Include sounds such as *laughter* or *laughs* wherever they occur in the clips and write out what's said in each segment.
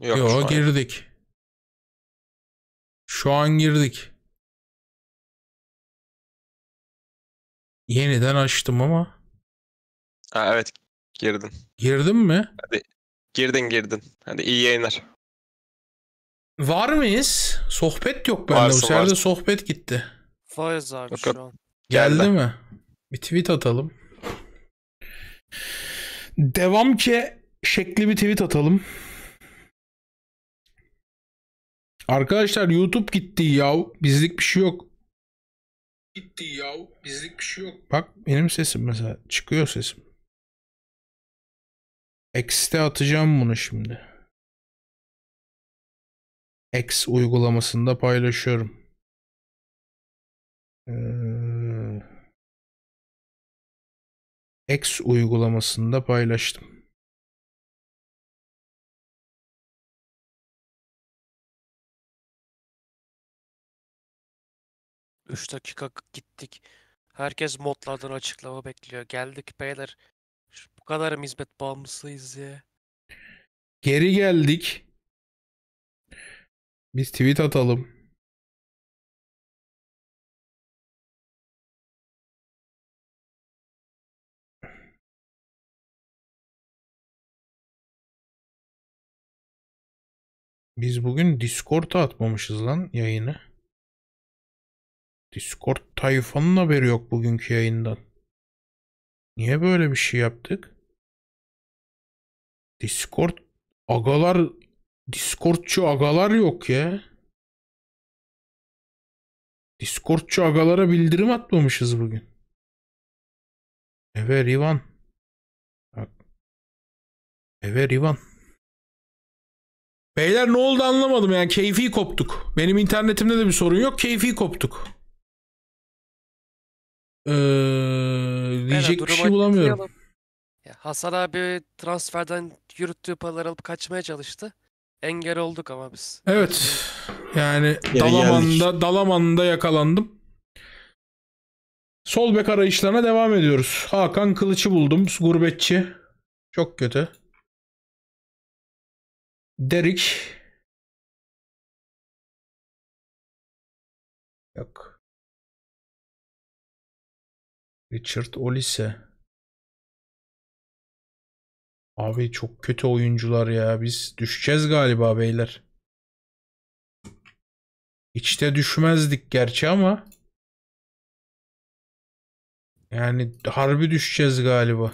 Yok, Yo, şu girdik. An. Şu an girdik. Yeniden açtım ama. Ha, evet girdin. Girdin mi? Hadi. Girdin girdin. Hadi iyi yayınlar. Var mıyız? Sohbet yok bende. Varsın, Bu sefer de sohbet gitti. Varız abi yok, şu an. Geldi, Geldi mi? Bir tweet atalım. Devam ki şekli bir tweet atalım. Arkadaşlar YouTube gitti yav. Bizlik bir şey yok. Gitti yav. Bizlik bir şey yok. Bak benim sesim mesela. Çıkıyor sesim. X'te atacağım bunu şimdi. X uygulamasında paylaşıyorum. Ee, X uygulamasında paylaştım. 3 dakika gittik. Herkes modlardan açıklama bekliyor. Geldik beyler. bu kadar mı hizmet bağımlısıyız ya? Geri geldik. Biz tweet atalım. Biz bugün Discord'a atmamışız lan yayını. Discord tayfanın haberi yok bugünkü yayından. Niye böyle bir şey yaptık? Discord agalar Discordçu agalar yok ya. Discordçu agalara bildirim atmamışız bugün. Evet Ivan. Bak. Evet Ivan. Beyler ne oldu anlamadım yani keyfi koptuk. Benim internetimde de bir sorun yok keyfi koptuk. Ee, diyecek bir şey bulamıyorum. Ya Hasan abi transferden yürüttüğü paraları alıp kaçmaya çalıştı. Engel olduk ama biz. Evet. Yani Dalaman'da, Dalaman'da yakalandım. Sol bek arayışlarına devam ediyoruz. Hakan Kılıç'ı buldum. Gurbetçi. Çok kötü. Derik. Yok. Richard Olise. Abi çok kötü oyuncular ya. Biz düşeceğiz galiba beyler. İçte düşmezdik gerçi ama. Yani harbi düşeceğiz galiba.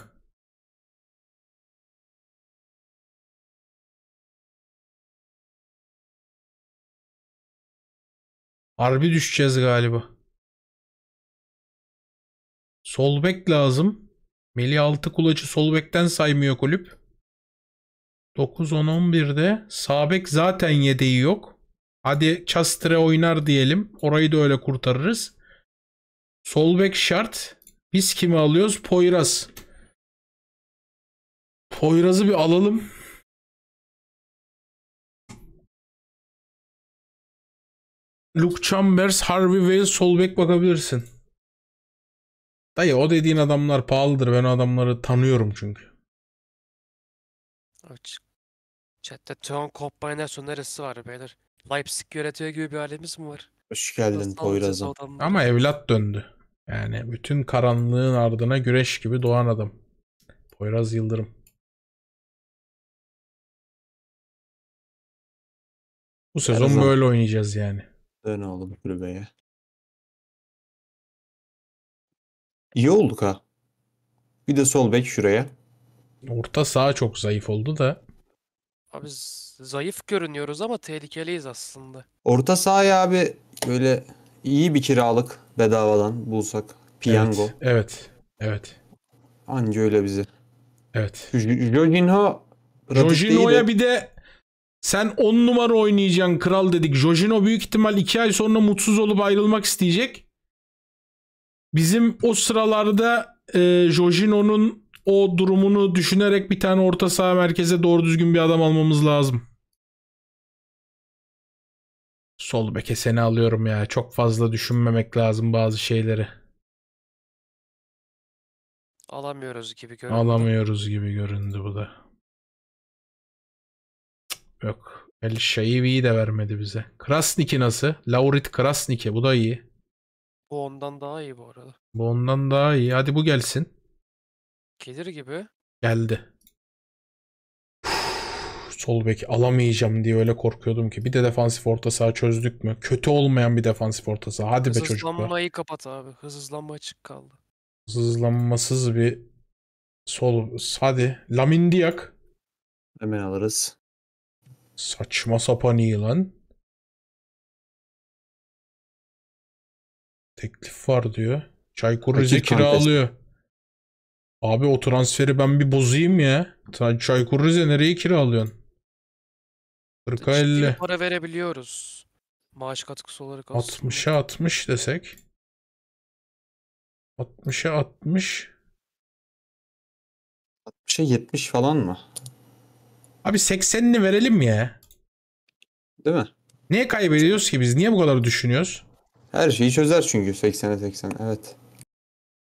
Harbi düşeceğiz galiba. Sol bek lazım. Melih Altıkulaç'ı sol bekten saymıyor kulüp. 9 10 11'de sağ bek zaten yedeği yok. Hadi Chastre oynar diyelim. Orayı da öyle kurtarırız. Sol bek şart. Biz kimi alıyoruz? Poyraz. Poyraz'ı bir alalım. Luke Chambers, Harvey Wales sol bakabilirsin. Dayı o dediğin adamlar pahalıdır. Ben o adamları tanıyorum çünkü. Açık. Chatte Tön kombinasyon neresi var beyler? Leipzig yönetiyor gibi bir alemiz mi var? Hoş geldin Poyraz'ım. Ama evlat döndü. Yani bütün karanlığın ardına güreş gibi doğan adam. Poyraz Yıldırım. Bu sezon böyle oynayacağız yani. Dön oğlum kulübeye. İyi olduk ha. Bir de sol bek şuraya. Orta sağ çok zayıf oldu da. Abi zayıf görünüyoruz ama tehlikeliyiz aslında. Orta sahaya abi böyle iyi bir kiralık bedavadan bulsak. Piyango. Evet. Evet. evet. Anca öyle bizi. Evet. Jorginho Jorginho'ya bir de sen 10 numara oynayacaksın kral dedik. Jorginho büyük ihtimal 2 ay sonra mutsuz olup ayrılmak isteyecek. Bizim o sıralarda e, Jorginho'nun o durumunu düşünerek bir tane orta saha merkeze doğru düzgün bir adam almamız lazım. Sol beke seni alıyorum ya. Çok fazla düşünmemek lazım bazı şeyleri. Alamıyoruz gibi göründü. Alamıyoruz gibi göründü bu da. Yok. El Şaivi'yi de vermedi bize. Krasniki nasıl? Laurit Krasniki. Bu da iyi. Bu ondan daha iyi bu arada. Bu ondan daha iyi. Hadi bu gelsin. Gelir gibi. Geldi. sol bek alamayacağım diye öyle korkuyordum ki. Bir de defansif orta saha çözdük mü? Kötü olmayan bir defansif orta saha. Hadi be çocuklar. Hızlanmayı kapat abi. Hızlanma açık kaldı. Hızlanmasız bir sol. Hadi. Lamin Diak. Hemen alırız. Saçma sapan iyi lan. Teklif var diyor. Çaykur Rize kiralıyor. Abi o transferi ben bir bozayım ya. Çaykur Rize nereye kiralıyorsun? 40'a 50. para verebiliyoruz. Maaş katkısı olarak aslında. 60'a 60 desek. 60'a 60. 60'a 70 falan mı? Abi 80'ini verelim ya. Değil mi? Niye kaybediyoruz ki biz? Niye bu kadar düşünüyoruz? Her şeyi çözer çünkü 80'e 80. Evet.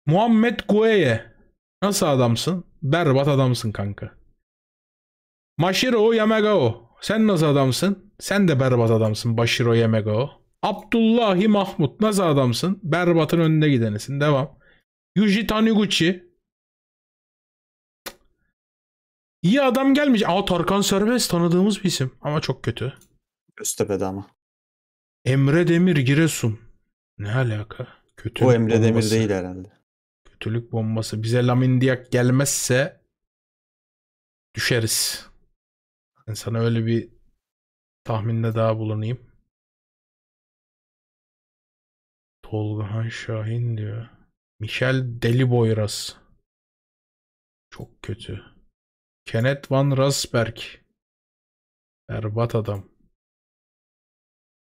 Muhammed Gueye. Nasıl adamsın? Berbat adamsın kanka. Mashiro Yamagao. Sen nasıl adamsın? Sen de berbat adamsın Bashiro Yamagao. Abdullahi Mahmut. Nasıl adamsın? Berbatın önünde gidenisin. Devam. Yuji Taniguchi. İyi adam gelmiş. Aa Tarkan Serbest tanıdığımız bir isim ama çok kötü. Göztepe'de ama. Emre Demir Giresun. Ne alaka? Kötülük o Emre Demir değil herhalde. Kötülük bombası. Bize Lamin Diak gelmezse düşeriz. Ben sana öyle bir tahminde daha bulunayım. Tolgahan Şahin diyor. Michel Deliboyras. Çok kötü. Kenneth Van Rasberg. Berbat adam.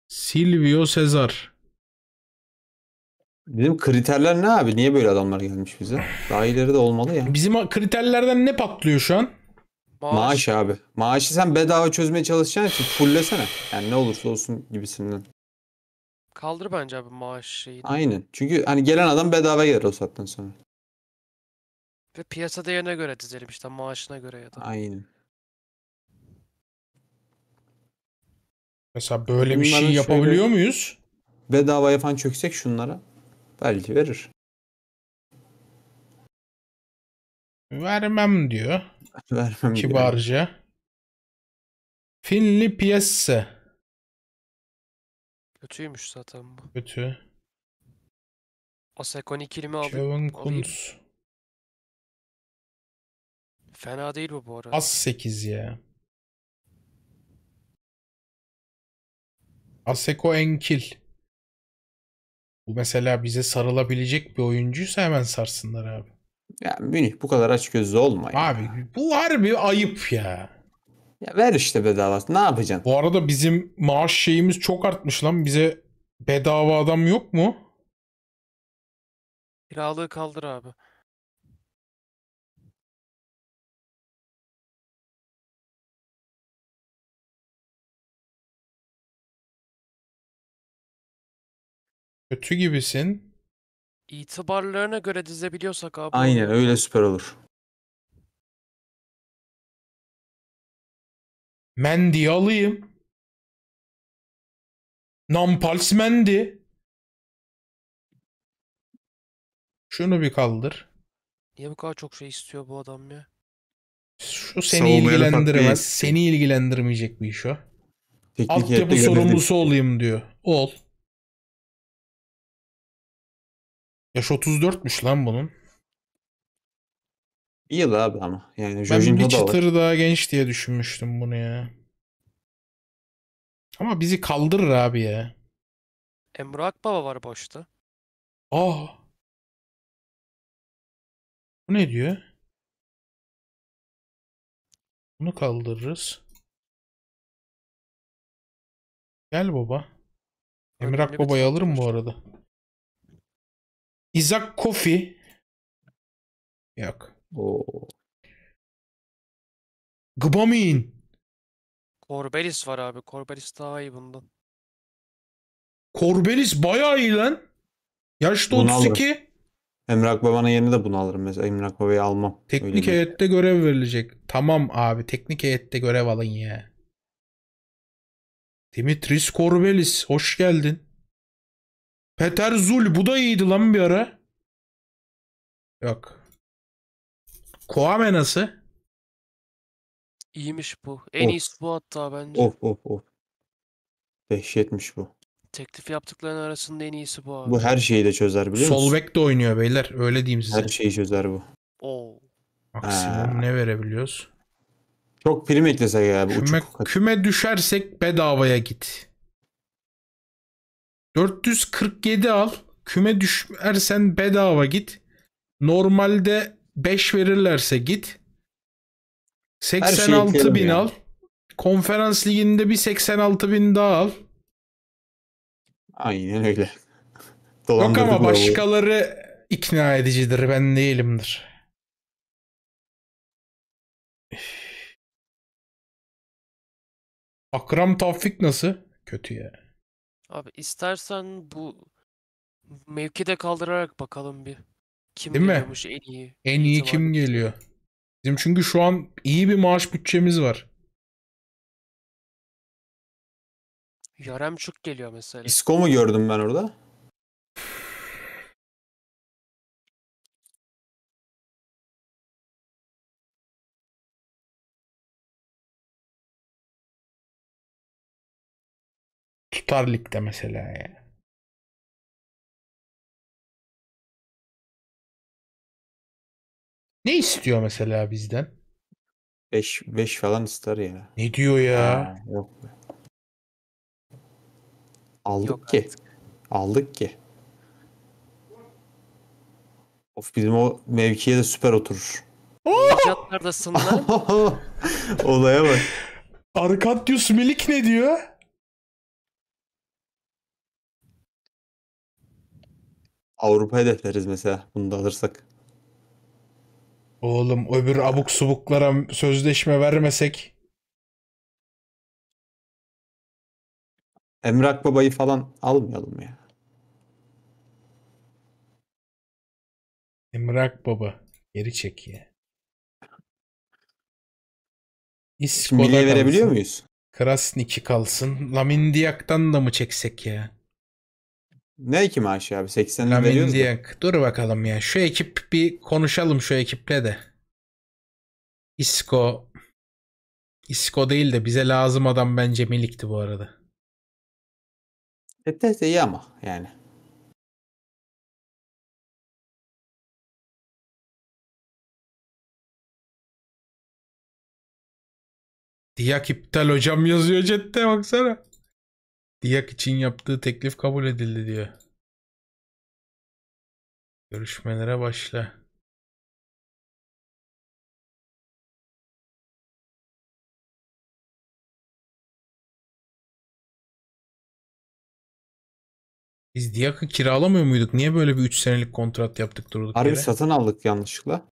Silvio Cesar. Dedim kriterler ne abi? Niye böyle adamlar gelmiş bize? Daha ileri de olmalı ya. Bizim kriterlerden ne patlıyor şu an? Maaş, Maaş abi. Maaşı sen bedava çözmeye çalışacaksın, için fullesene. Yani ne olursa olsun gibisinden. Kaldır bence abi maaşı. Aynen. Çünkü hani gelen adam bedava gelir o saatten sonra. Ve piyasa değerine göre dizelim işte maaşına göre ya da. Aynen. Mesela böyle Bunların bir şey yapabiliyor muyuz? Bedava yapan çöksek şunlara. Belki verir. Vermem diyor. *laughs* Vermem Kibarca. Finli piyesse. Kötüymüş zaten bu. Kötü. Asekon ikilimi al Kevin Kunz. Fena değil bu bu arada. Az 8 ya. Aseko Enkil. Bu mesela bize sarılabilecek bir oyuncuysa hemen sarsınlar abi. Ya Münih bu kadar açgözlü olma ya. Abi bu bir ayıp ya. Ya ver işte bedava. Ne yapacaksın? Bu arada bizim maaş şeyimiz çok artmış lan. Bize bedava adam yok mu? Kiralığı kaldır abi. Kötü gibisin. İtibarlarına göre dizebiliyorsak abi. Aynen öyle süper olur. Mendi'yi alayım. Nampals Mendi. Şunu bir kaldır. Niye bu kadar çok şey istiyor bu adam ya? Şu seni Savunmaya ilgilendiremez. Seni ilgilendirmeyecek bir iş o. Teknik Altyapı sorumlusu olayım diyor. Ol. Yaş 34'müş lan bunun. İyi de abi ama. Yani ben bir da çıtır daha genç diye düşünmüştüm bunu ya. Ama bizi kaldırır abi ya. Emre Akbaba var boşta. Oh. Bu ne diyor? Bunu kaldırırız. Gel baba. Emre baba'yı alırım bu arada. Isaac Kofi. Yok. Oo. Korbelis var abi. Korbelis daha iyi bundan. Korbelis bayağı iyi lan. Yaşta Bunu 32. Alırım. Emrak Baba'nın yerine de bunu alırım mesela. Emrak Baba'yı almam. Teknik Öyle heyette mi? görev verilecek. Tamam abi teknik heyette görev alın ya. Dimitris Korbelis, hoş geldin. Peter Zul. Bu da iyiydi lan bir ara. Yok. Koame nasıl? İyiymiş bu. En Of. iyisi bu hatta bence. Of of of. Dehşetmiş bu. Teklif yaptıkların arasında en iyisi bu abi. Bu her şeyi de çözer biliyor musun? Sol de oynuyor beyler. Öyle diyeyim size. Her şeyi çözer bu. Oo. Ha. Maksimum ne verebiliyoruz? Çok prim eklesek ya. Bu Küme, küme düşersek bedavaya git. 447 al. Küme düşersen bedava git. Normalde 5 verirlerse git. 86 bin ya. al. Konferans liginde bir 86 bin daha al. Aynen öyle. *laughs* Yok ama başkaları o. ikna edicidir. Ben değilimdir. Akram Tavfik nasıl? Kötü ya. Abi istersen bu mevkide kaldırarak bakalım bir. Kim Değil mi? en iyi? En iyi ihtimal. kim geliyor? Bizim çünkü şu an iyi bir maaş bütçemiz var. Yaremçuk geliyor mesela. İsko mu gördüm ben orada? Star Lig'de mesela yani. Ne istiyor mesela bizden? 5 5 falan ister ya. Ne diyor ya? Ha, yok. Aldık yok ki. Artık. Aldık ki. Of bizim o mevkiye de süper oturur. Oh! Nicatlardasın lan. *laughs* Olaya bak. Arkadius Milik ne diyor? Avrupa hedefleriz mesela bunu da alırsak. Oğlum öbür abuk subuklara sözleşme vermesek. Emrak Baba'yı falan almayalım ya. Emrak Baba geri çek ya. İsko'da Milliye verebiliyor muyuz? Krasnik'i kalsın. Lamin da mı çeksek ya? Ne iki maaşı abi? 80'ini veriyoruz diye. Da. Dur bakalım ya. Şu ekip bir konuşalım şu ekiple de. Isco Isco değil de bize lazım adam bence Milik'ti bu arada. Etes iyi ama yani. Diyak iptal hocam yazıyor chatte baksana. Diyak için yaptığı teklif kabul edildi diyor. Görüşmelere başla. Biz Diyak'ı kiralamıyor muyduk? Niye böyle bir 3 senelik kontrat yaptık durduk Harbi yere? satın aldık yanlışlıkla.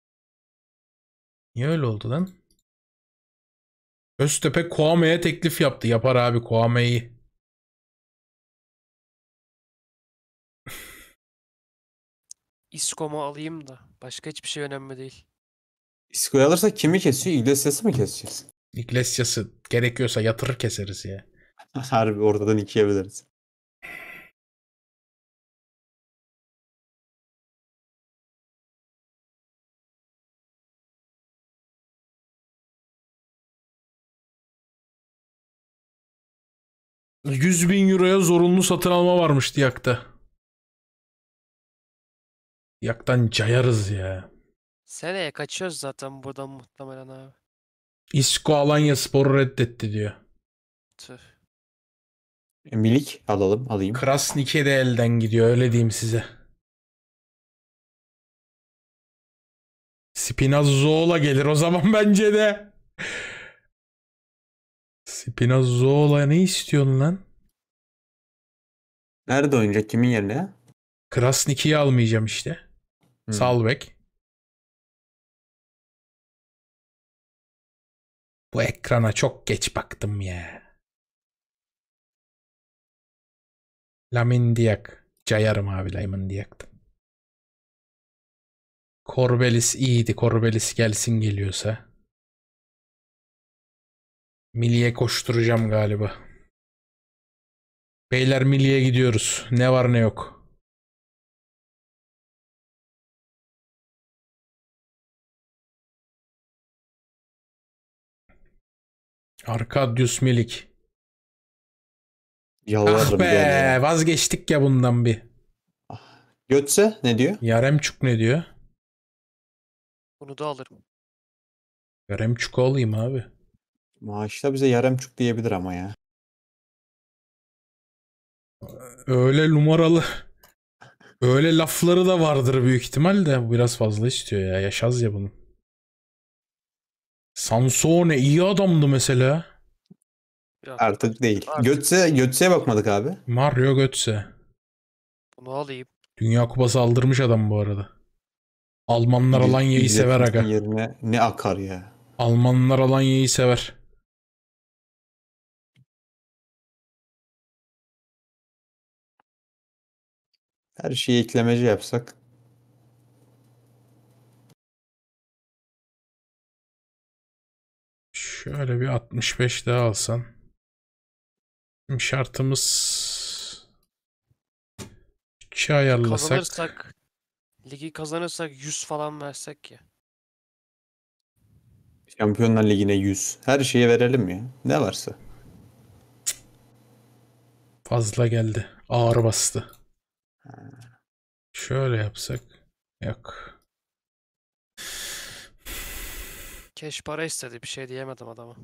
Niye öyle oldu lan? Öztepe Kuame'ye teklif yaptı. Yapar abi Kuame'yi. İskomu alayım da. Başka hiçbir şey önemli değil. İsko'yu alırsak kimi kesiyor? İglesias'ı mı keseceğiz? İglesias'ı gerekiyorsa yatırır keseriz ya. *laughs* Harbi oradan ikiye böleriz. Yüz bin euroya zorunlu satın alma varmış Diyak'ta. Yaktan cayarız ya. Seneye kaçıyoruz zaten buradan muhtemelen abi. İSKO Alanya Spor'u reddetti diyor. Tüh. E, Milik alalım alayım. Krasnike de elden gidiyor öyle diyeyim size. Spinazzola gelir o zaman *laughs* bence de. Spinazzola ne istiyorsun lan? Nerede oynayacak kimin yerine? Krasniki'yi almayacağım işte. Hmm. Salvek. Bu ekrana çok geç baktım ya. Lamin Diyak. Cayarım abi Lamin Diyak'tan. Korbelis iyiydi. Korbelis gelsin geliyorsa. Milliye koşturacağım galiba. Beyler milliye gidiyoruz. Ne var ne yok. Arkadius Milik. Yalvarırım. Ah be yani. vazgeçtik ya bundan bir. Ah, Götse ne diyor? Yaremçuk ne diyor? Bunu da alırım. Yaremçuk alayım abi. Maaşta bize Yaremçuk diyebilir ama ya. Öyle numaralı öyle lafları da vardır büyük ihtimalle biraz fazla istiyor ya. Yaşaz ya bunu. Sansone iyi adamdı mesela. Ya, Artık değil. Artık. Götze, Götze'ye bakmadık abi. Mario Götse. Bunu alayım. Dünya Kupası aldırmış adam bu arada. Almanlar Alanya'yı sever aga. Yerine ne akar ya. Almanlar Alanya'yı sever. Her şeyi eklemeci yapsak Şöyle bir 65 daha alsan. şartımız 3'e ayarlasak. Kazanırsak, ligi kazanırsak 100 falan versek ya. Şampiyonlar Ligi'ne 100. Her şeye verelim ya. Ne varsa. Fazla geldi. Ağır bastı. Şöyle yapsak. Yok. Keş para istedi. Bir şey diyemedim adama.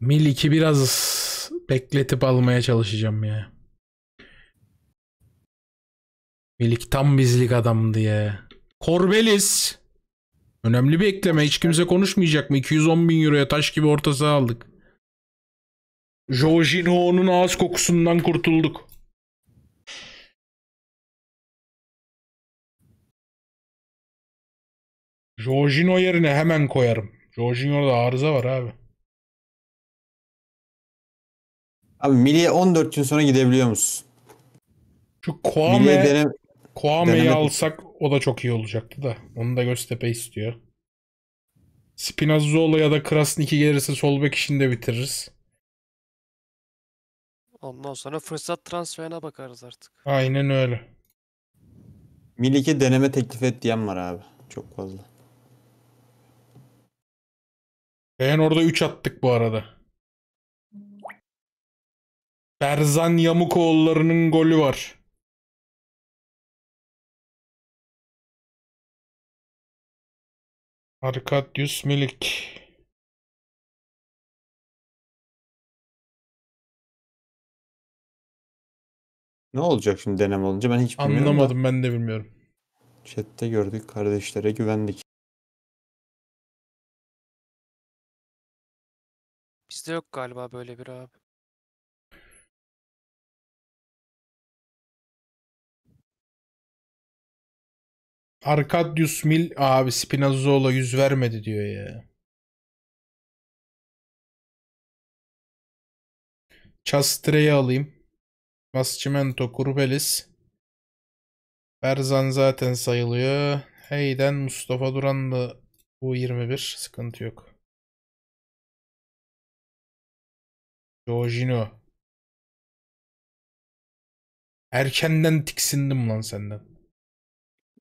Mil 2 biraz bekletip almaya çalışacağım ya. Milik tam bizlik adam diye. Korbelis. Önemli bir ekleme. Hiç kimse konuşmayacak mı? 210 bin euroya taş gibi orta saha aldık. Jorginho'nun ağız kokusundan kurtulduk. Jorginho yerine hemen koyarım. Jorginho'da arıza var abi. Abi Milli'ye 14 gün sonra gidebiliyor musun? Şu Kwame, denem, Kwame'yi alsak o da çok iyi olacaktı da. Onu da Göztepe istiyor. Spinazzola ya da Krasniki gelirse sol bek işini de bitiririz. Ondan sonra fırsat transferine bakarız artık. Aynen öyle. Milik'e deneme teklif et diyen var abi. Çok fazla. Ben orada 3 attık bu arada. Berzan Yamukoğulları'nın golü var. Arkadius Milik. Ne olacak şimdi deneme olunca ben hiç bilmiyorum. Anlamadım da. ben de bilmiyorum. Chat'te gördük kardeşlere güvendik. Bizde yok galiba böyle bir abi. Arkadius Mil abi Spinazzola yüz vermedi diyor ya. Chastre'yi alayım. Bascimento, Kurbelis. Berzan zaten sayılıyor. Heyden Mustafa Duran da bu 21 Sıkıntı yok. Jojino, Erkenden tiksindim lan senden.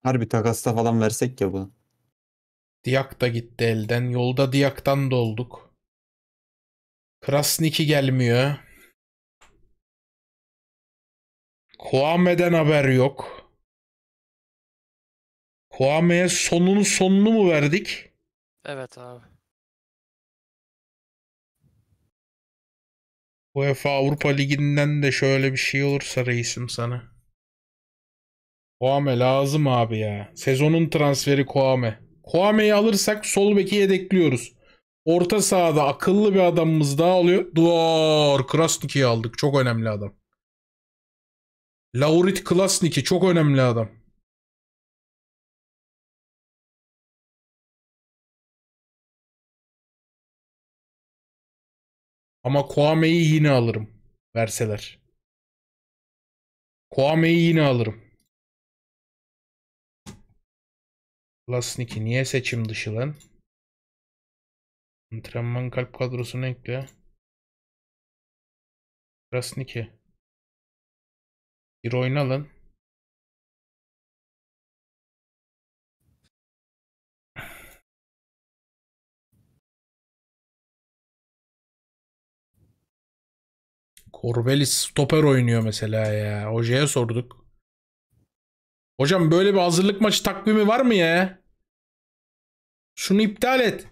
Harbi takasta falan versek ya bunu. Diyak da gitti elden. Yolda Diak'tan da olduk. Krasniki gelmiyor. Kuame'den haber yok. Kuame'ye sonunu sonunu mu verdik? Evet abi. UEFA Avrupa Ligi'nden de şöyle bir şey olursa reisim sana. Koame lazım abi ya. Sezonun transferi Koame. Koame'yi alırsak sol beki yedekliyoruz. Orta sahada akıllı bir adamımız daha oluyor. Duvar Krasniki'yi aldık. Çok önemli adam. Laurit Klasniki çok önemli adam. Ama Kwame'yi yine alırım. Verseler. Kwame'yi yine alırım. Lasniki niye seçim dışı lan? Antrenman kalp kadrosunu ekle. Lasniki. Bir oyna lan. Orbelis stoper oynuyor mesela ya. Hoca'ya sorduk. Hocam böyle bir hazırlık maçı takvimi var mı ya? Şunu iptal et.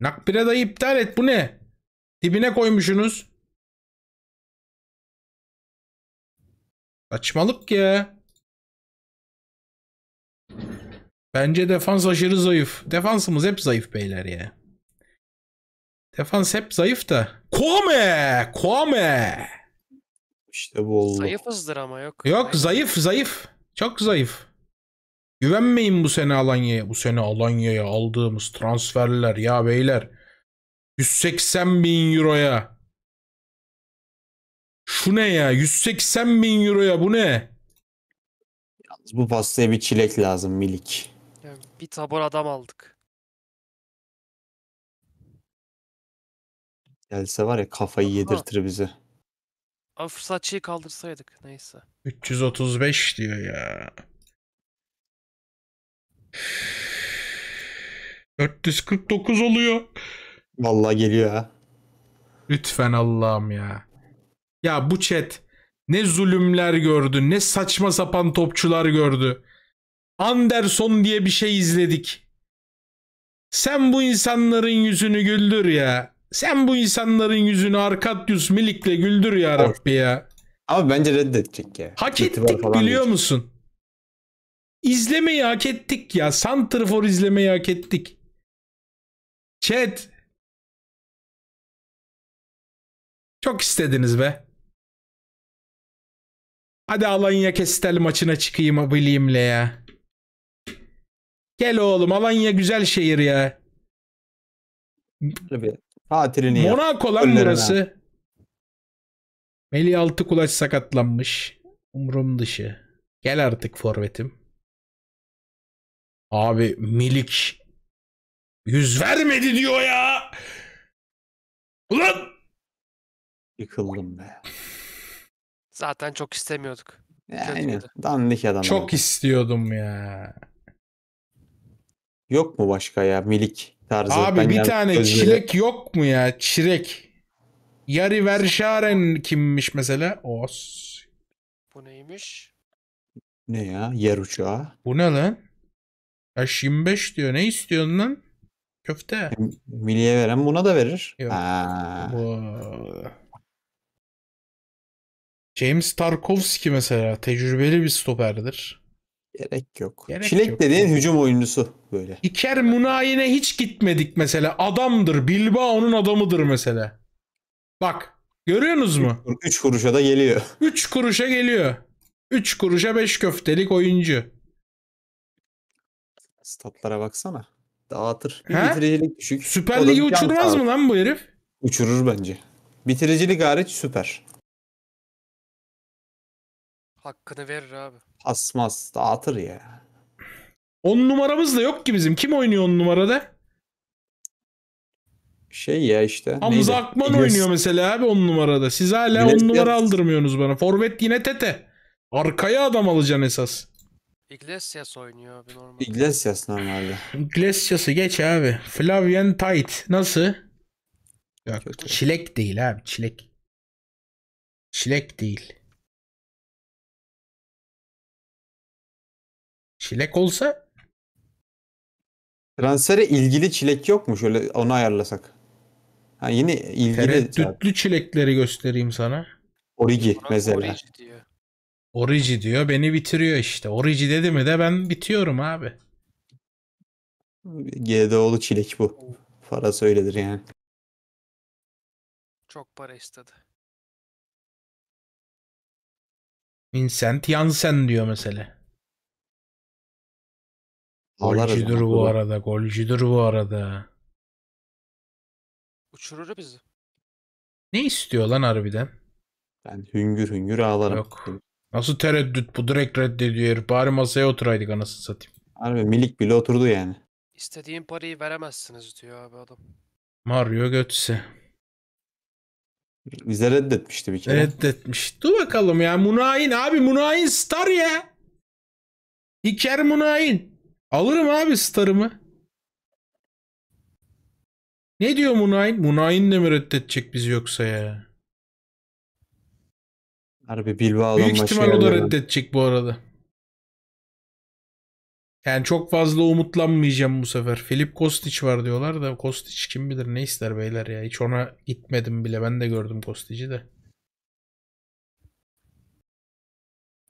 Nakbireda'yı iptal et. Bu ne? Dibine koymuşsunuz. Saçmalık ya. Bence defans aşırı zayıf. Defansımız hep zayıf beyler ya. Defans hep zayıf da. Kome! Kome! İşte bu oldu. Zayıfızdır ama yok. Yok zayıf zayıf. Çok zayıf. Güvenmeyin bu sene Alanya'ya. Bu sene Alanya'ya aldığımız transferler ya beyler. 180 bin euroya. Şu ne ya? 180 bin euroya bu ne? Yalnız bu pastaya bir çilek lazım milik. Yani bir tabur adam aldık. Gelse var ya kafayı Aha. yedirtir bizi. Ama fırsatçıyı kaldırsaydık neyse. 335 diyor ya. 449 oluyor. Vallahi geliyor ha. Lütfen Allah'ım ya. Ya bu chat ne zulümler gördü, ne saçma sapan topçular gördü. Anderson diye bir şey izledik. Sen bu insanların yüzünü güldür ya. Sen bu insanların yüzünü Arkadius Milik'le güldür ya Rabbi ya. Abi bence reddedecek ya. Hak İtibar ettik biliyor diyecek. musun? İzlemeyi hak ettik ya. Santrfor izlemeyi hak ettik. Chat. Çok istediniz be. Hadi Alanya Kestel maçına çıkayım bilimle ya. Gel oğlum Alanya güzel şehir ya. Tabii. Tatilini yap. Monaco burası. Melih altı kulaç sakatlanmış. Umrum dışı. Gel artık forvetim. Abi Milik yüz vermedi diyor ya. Ulan yıkıldım be. Zaten çok istemiyorduk. Yani dandik adam. Çok istiyordum ya. Yok mu başka ya Milik? tarzı. Abi bir tane gözleri. çilek yok mu ya? Çilek. Yari Verşaren kimmiş mesela? Os. Bu neymiş? Ne ya? Yer uçağı. Bu ne lan? Yaş 25 diyor. Ne istiyorsun lan? Köfte. E, milliye veren buna da verir. Yok. James Tarkovski mesela tecrübeli bir stoperdir. Gerek yok. Gerek Çilek yok. dediğin hücum oyuncusu böyle. İker Munayine hiç gitmedik mesela. Adamdır. Bilbao'nun adamıdır mesela. Bak görüyorsunuz mu? 3 kuruşa da geliyor. 3 kuruşa geliyor. 3 kuruşa 5 köftelik oyuncu. Statlara baksana. Dağıtır. Bir He? bitiricilik düşük. Süper Ligi uçurmaz mı lan bu herif? Uçurur bence. Bitiricilik hariç süper. Hakkını verir abi. Asmaz dağıtır ya. 10 numaramız da yok ki bizim. Kim oynuyor 10 numarada? Şey ya işte. Hamza neydi? Akman İlyas... oynuyor mesela abi 10 numarada. Siz hala 10 numara aldırmıyorsunuz bana. Forvet yine Tete. Arkaya adam alacaksın esas. Iglesias oynuyor abi normalde. Iglesias normalde. Iglesias'ı geç abi. Flavian Tight Nasıl? Yok. Çilek değil abi. Çilek. Çilek değil. Çilek olsa? Transfere ilgili çilek yok mu? Şöyle onu ayarlasak. Ha, yine ilgili. Tereddütlü çilekleri göstereyim sana. Origi mesela. Origi diyor. Origi diyor beni bitiriyor işte. Origi dedi mi de ben bitiyorum abi. GDO'lu çilek bu. Para öyledir yani. Çok para istedi. Vincent Yansen diyor mesela. Golcüdür bu arada. Golcüdür bu arada. Uçurur bizi. Ne istiyor lan harbiden? Ben hüngür hüngür ağlarım. Yok. Nasıl tereddüt bu direkt reddediyor. Bari masaya oturaydık anasını satayım. Harbi milik bile oturdu yani. İstediğin parayı veremezsiniz diyor abi adam. Mario götse. Bize reddetmişti bir kere. Reddetmiş. Dur bakalım ya. Munayin abi. Munayin star ya. İker Munayin. Alırım abi starımı. Ne diyor Munayin? Munayin de mi reddedecek bizi yoksa ya? Harbi Bilbao'dan Büyük ihtimal o da reddedecek bu arada. Yani çok fazla umutlanmayacağım bu sefer. Filip Kostić var diyorlar da Kostić kim bilir ne ister beyler ya. Hiç ona gitmedim bile. Ben de gördüm Kostić'i de.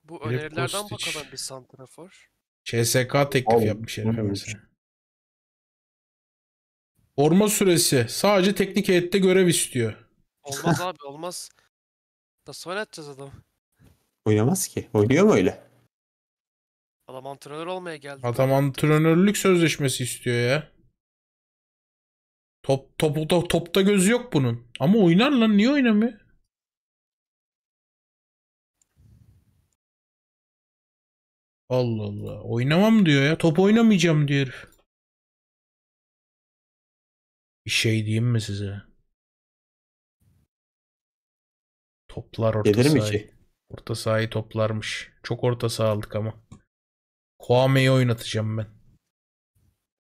Bu Filip önerilerden Kostic. bakalım bir santrafor. CSK teklif Abi, yapmış herife mesela. Forma süresi. Sadece teknik heyette görev istiyor. Olmaz abi olmaz. Nasıl oynatacağız adam? Oynamaz ki. Oynuyor mu öyle? Adam antrenör olmaya geldi. Adam antrenörlük sözleşmesi istiyor ya. Top, top, top, topta gözü yok bunun. Ama oynar lan niye oynamıyor? Allah Allah. Oynamam diyor ya. Top oynamayacağım diyor Bir şey diyeyim mi size? Toplar orta Gelir mi ki? Şey? Orta sahi toplarmış. Çok orta saha aldık ama. Kuame'yi oynatacağım ben.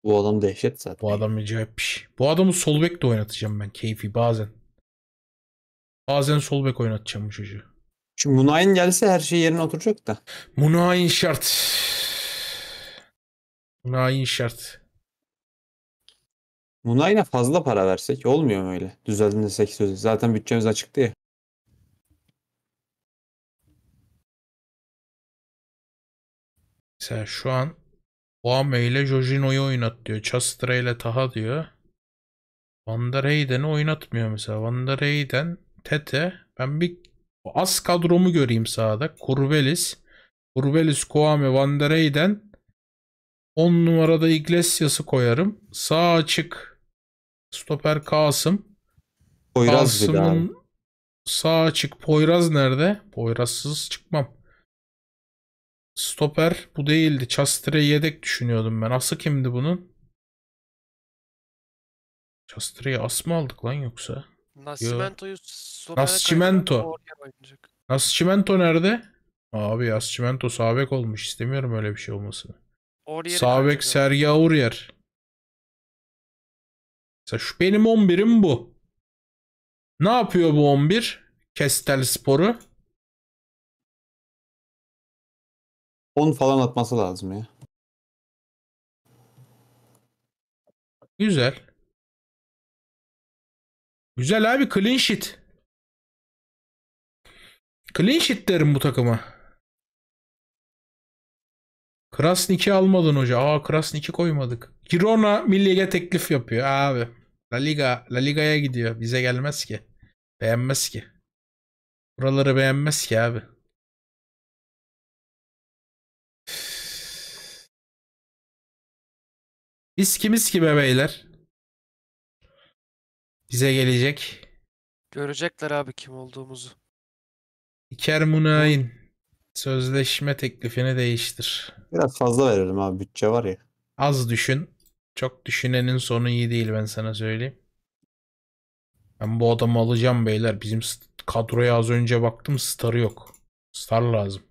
Bu adam dehşet zaten. Bu adam acayip bir şey. Bu adamı sol bek de oynatacağım ben keyfi bazen. Bazen sol bek oynatacağım bu çocuğu. Şimdi Munayin gelse her şey yerine oturacak da. Munayin şart. Munayin şart. Munayin'e fazla para versek olmuyor mu öyle? Düzeltirsek sözü. Zaten bütçemiz açıktı ya. Mesela şu an Boame ile Jojino'yu oynat diyor. Chastra ile Taha diyor. Van der Heyden'i oynatmıyor mesela. Van der Heyden, Tete. Ben bir Az kadromu göreyim sağda. Kurvelis, Kurvelis, Koame, Van der Eyden. 10 numarada Iglesias'ı koyarım. Sağ açık stoper Kasım. Poyraz Kasım'ın sağ açık Poyraz nerede? Poyrazsız çıkmam. Stoper bu değildi. Chastre yedek düşünüyordum ben. Ası kimdi bunun? Chastre'yi as mı aldık lan yoksa? Nascimento'yu sonuna Nascimento. Nascimento nerede? Abi Nascimento sabek olmuş. İstemiyorum öyle bir şey olmasını. Sabek Sağ Sergi Aurier. Mesela şu benim 11'im bu. Ne yapıyor bu 11? Kestel Spor'u. 10 falan atması lazım ya. Güzel. Güzel abi clean sheet. Clean sheet derim bu takıma. Krasnik'i almadın hoca. Aa Krasnik'i koymadık. Girona Milli'ye teklif yapıyor abi. La Liga, La Liga'ya gidiyor. Bize gelmez ki. Beğenmez ki. Buraları beğenmez ki abi. Biz kimiz ki bebeyler? bize gelecek. Görecekler abi kim olduğumuzu. İker Munayin sözleşme teklifini değiştir. Biraz fazla verelim abi bütçe var ya. Az düşün. Çok düşünenin sonu iyi değil ben sana söyleyeyim. Ben bu adamı alacağım beyler. Bizim kadroya az önce baktım starı yok. Star lazım.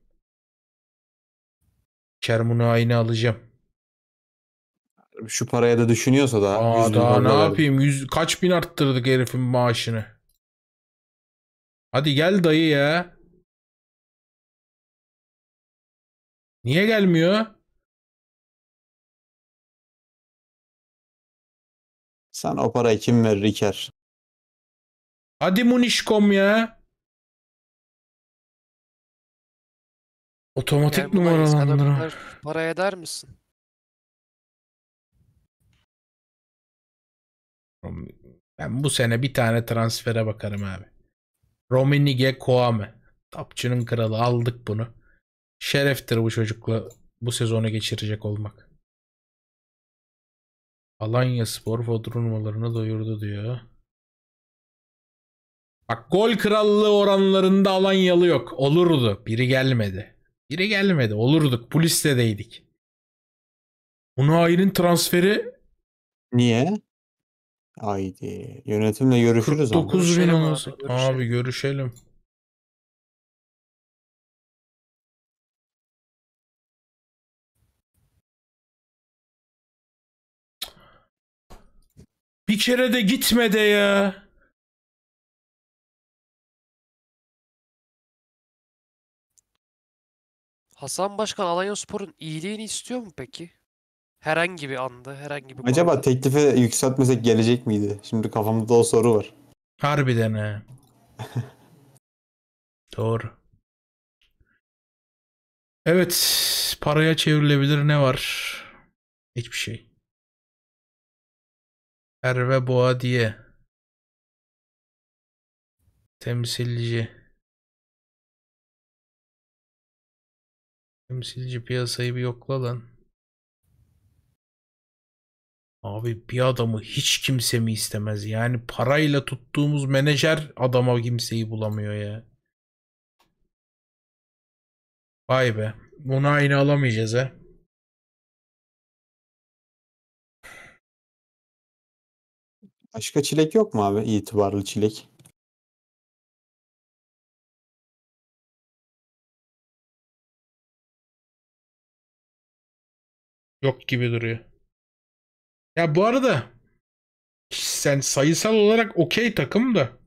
Kermunayini alacağım şu paraya da düşünüyorsa da. Aa, daha ne yapayım? Yüz, kaç bin arttırdık herifin maaşını. Hadi gel dayı ya. Niye gelmiyor? Sen o parayı kim verir İker? Hadi Munişkom ya. Otomatik yani numaralandırma. Para eder misin? Ben bu sene bir tane transfere bakarım abi. Rominige Koame. Tapçının kralı aldık bunu. Şereftir bu çocukla bu sezonu geçirecek olmak. Alanya Spor bodrumlarını doyurdu diyor. Bak gol krallığı oranlarında Alanyalı yok. Olurdu. Biri gelmedi. Biri gelmedi. Olurduk. Bu listedeydik. Unayi'nin transferi Niye? Haydi. Yönetimle görüşürüz ama. 49 bin Görüşelim abi, olması. görüşelim. Abi görüşelim. Bir kere de gitme de ya. Hasan Başkan Alanyaspor'un iyiliğini istiyor mu peki? Herhangi bir andı, herhangi bir Acaba konuda. teklifi yükseltmesek gelecek miydi? Şimdi kafamda da o soru var. Harbiden he. *laughs* Doğru. Evet. Paraya çevrilebilir ne var? Hiçbir şey. Erve Boğa diye. Temsilci. Temsilci piyasayı bir yokla lan. Abi bir adamı hiç kimse mi istemez? Yani parayla tuttuğumuz menajer adama kimseyi bulamıyor ya. Vay be. Bunu aynı alamayacağız he. Başka çilek yok mu abi? İtibarlı çilek. Yok gibi duruyor. Ya bu arada sen sayısal olarak okey takım da.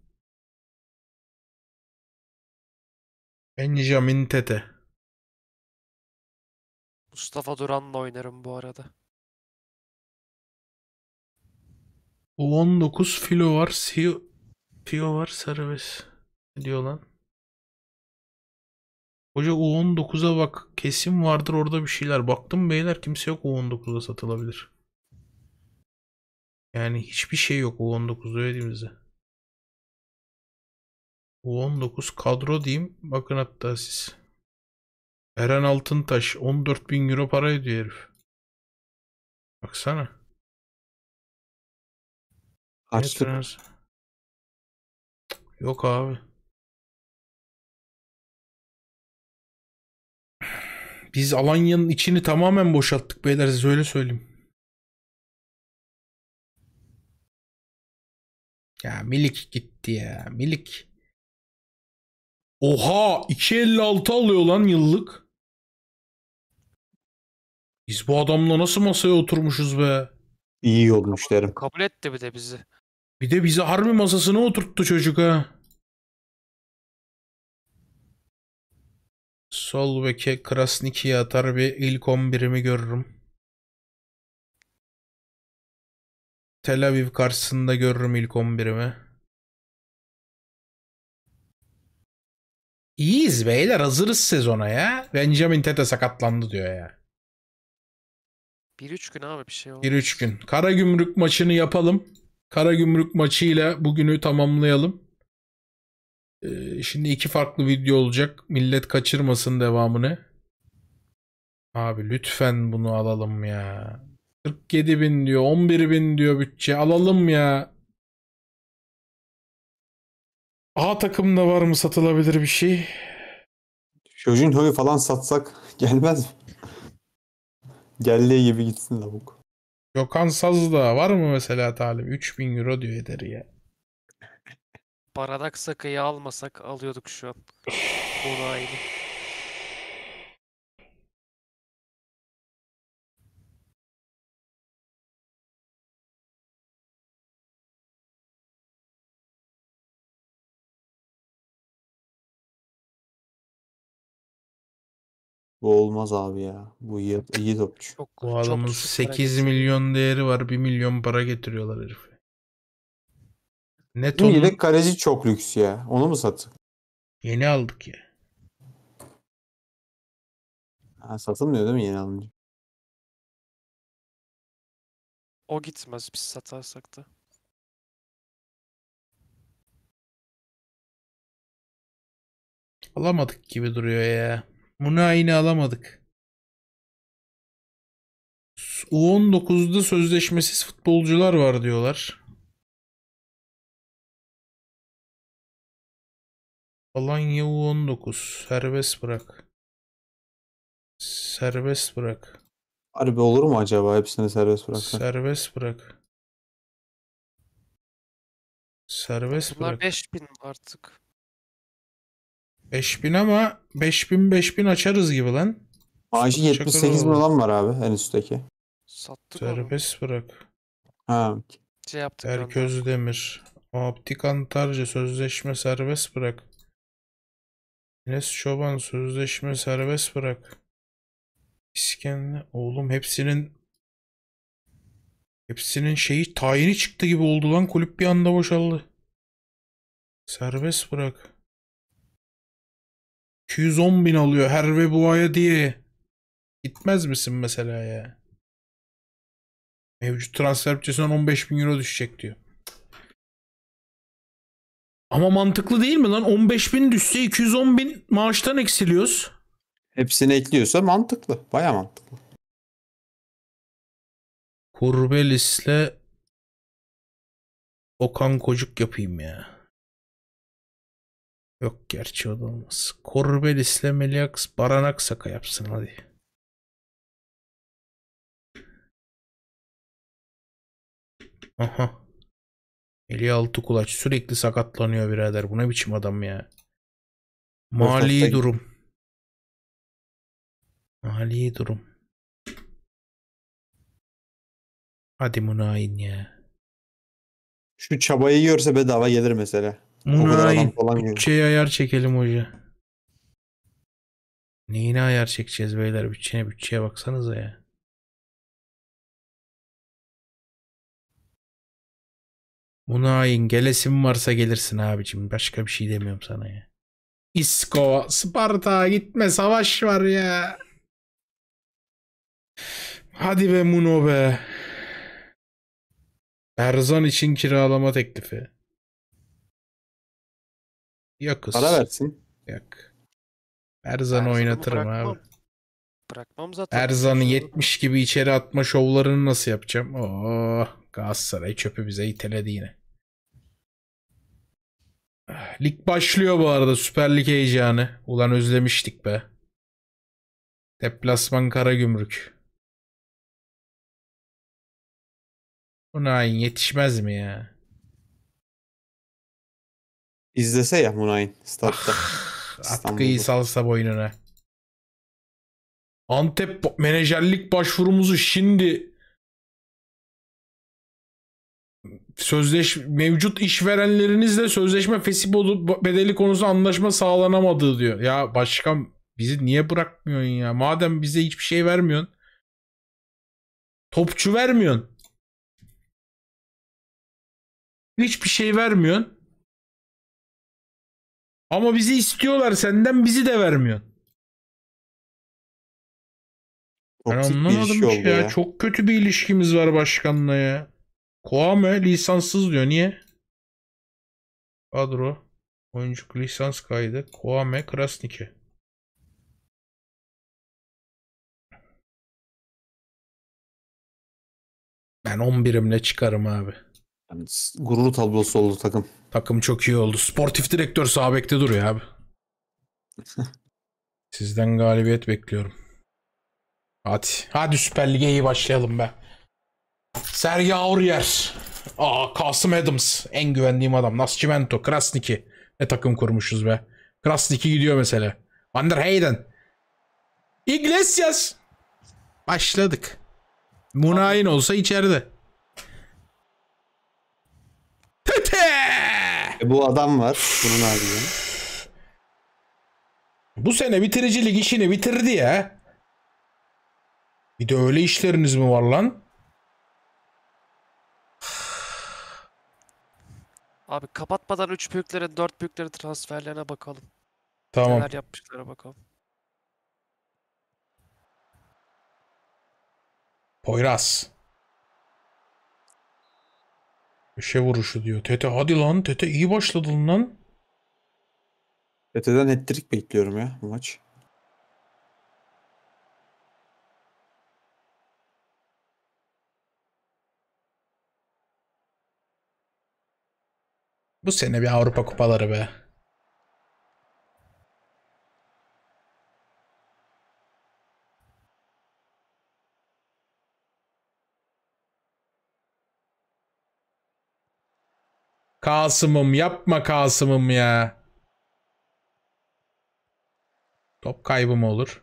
Benjamin Tete. Mustafa Duran'la oynarım bu arada. u 19 filo var, Sio, Fio var, servis Ne diyor lan? Hoca U19'a bak. Kesin vardır orada bir şeyler. Baktım beyler kimse yok U19'a satılabilir. Yani hiçbir şey yok U19'da öğrettiğimizde. U19 kadro diyeyim. Bakın hatta siz. Eren Altıntaş 14 bin euro para ediyor herif. Baksana. Açtık. yok abi. Biz Alanya'nın içini tamamen boşalttık beyler size öyle söyleyeyim. Ya Milik gitti ya. Milik. Oha 2.56 alıyor lan yıllık. Biz bu adamla nasıl masaya oturmuşuz be? İyi olmuş derim. Kabul etti bir de bizi. Bir de bizi harbi masasına oturttu çocuk ha. Sol beke Krasniki'ye atar bir ilk 11'imi görürüm. Tel Aviv karşısında görürüm ilk 11'imi. İyiyiz beyler hazırız sezona ya. Benjamin Tete sakatlandı diyor ya. 1-3 gün abi bir şey olmaz. 1-3 gün. Kara gümrük maçını yapalım. Kara gümrük maçıyla bugünü tamamlayalım. Ee, şimdi iki farklı video olacak. Millet kaçırmasın devamını. Abi lütfen bunu alalım ya. 47 bin diyor. 11 bin diyor bütçe. Alalım ya. A takımda var mı satılabilir bir şey? Şojin Ho'yu falan satsak gelmez mi? Geldiği gibi gitsin lavuk. Gökhan Saz da var mı mesela talim? 3000 euro diyor eder ya. Baradak Saka'yı almasak alıyorduk şu an. Bu da aynı. Bu olmaz abi ya. Bu iyi, iyi topçu. Çok, Bu adamın 8 milyon değeri var. 1 milyon para getiriyorlar herif. Net İyi onun de kaleci çok lüks ya. Onu mu sattık? yeni aldık ya. Ha, satılmıyor değil mi yeni alınca? O gitmez biz satarsak da. Alamadık gibi duruyor ya. Muna yine alamadık. U19'da sözleşmesiz futbolcular var diyorlar. Alanya U19 serbest bırak. Serbest bırak. Harbi olur mu acaba hepsini serbest bırak? Serbest bırak. Serbest Bunlar bırak. 5000 artık. 5000 ama 5000 5000 açarız gibi lan. Acil Çakır 78 bin olan var abi en üstteki. Sattık Serbest bırak. Ha. Şey yaptık. Erköz Demir. Optik Antarcı sözleşme serbest bırak. Enes Çoban sözleşme serbest bırak. İskender oğlum hepsinin hepsinin şeyi tayini çıktı gibi oldu lan kulüp bir anda boşaldı. Serbest bırak. 210 bin alıyor her ve buaya diye. Gitmez misin mesela ya? Mevcut transfer bütçesinden 15 bin euro düşecek diyor. Ama mantıklı değil mi lan? 15 bin düşse 210 bin maaştan eksiliyoruz. Hepsini ekliyorsa mantıklı. Baya mantıklı. Kurbelis'le Okan Kocuk yapayım ya. Yok gerçi o da olmaz. Korbelis'le Meliax Baranaksaka yapsın hadi. Aha. Eli kulaç sürekli sakatlanıyor birader. Bu ne biçim adam ya. Mali durum. Mali durum. Hadi Munayin ya. Şu çabayı görse bedava gelir mesela. Munay bütçeye ayar çekelim hoca. Neyine ayar çekeceğiz beyler? Bütçeye bütçeye baksanıza ya. Munay'ın gelesin varsa gelirsin abicim. Başka bir şey demiyorum sana ya. İsko, Sparta gitme savaş var ya. Hadi be Muno be. Erzan için kiralama teklifi. Yakız. Para versin. Yok. Erzan oynatırım bırakmam. abi. Bırakmam zaten. Erzan'ı 70 gibi içeri atma şovlarını nasıl yapacağım? Oh, Galatasaray çöpü bize iteledi yine. Lig başlıyor bu arada. Süper Lig heyecanı. Ulan özlemiştik be. Deplasman Kara Bu nain yetişmez mi ya? İzlese ya Munayin statta. Ah, atkıyı salsa boynuna. Antep menajerlik başvurumuzu şimdi sözleş mevcut işverenlerinizle sözleşme fesip bedeli konusu anlaşma sağlanamadığı diyor. Ya başkan bizi niye bırakmıyorsun ya? Madem bize hiçbir şey vermiyorsun. Topçu vermiyorsun. Hiçbir şey vermiyorsun. Ama bizi istiyorlar senden bizi de vermiyor. Ben Toksik bir anlamadım şey ya. ya. Çok kötü bir ilişkimiz var başkanla ya. Koame lisanssız diyor. Niye? Kadro. Oyuncu lisans kaydı. Koame Krasniki. Ben 11'imle çıkarım abi. Yani gurur tablosu oldu takım. Takım çok iyi oldu. Sportif direktör sabekte duruyor abi. *laughs* Sizden galibiyet bekliyorum. Hadi. Hadi Süper Lig'e iyi başlayalım be. Sergi Aurier. Aa Kasım Adams. En güvendiğim adam. Nascimento. Krasniki. Ne takım kurmuşuz be. Krasniki gidiyor mesela. Van der Heyden. Iglesias. Başladık. Munayin olsa içeride. E, bu adam var. Bunun haricinde. Bu sene bitiricilik işini bitirdi ya. Bir de öyle işleriniz mi var lan? Abi kapatmadan 3 büyüklerin 4 büyüklerin transferlerine bakalım. Tamam. Neler yapmışlara bakalım. Poyraz. Köşe vuruşu diyor. Tete hadi lan. Tete iyi başladın lan. Tete'den ettirik bekliyorum ya bu maç. Bu sene bir Avrupa kupaları be. Kasım'ım yapma Kasım'ım ya. Top kaybı mı olur?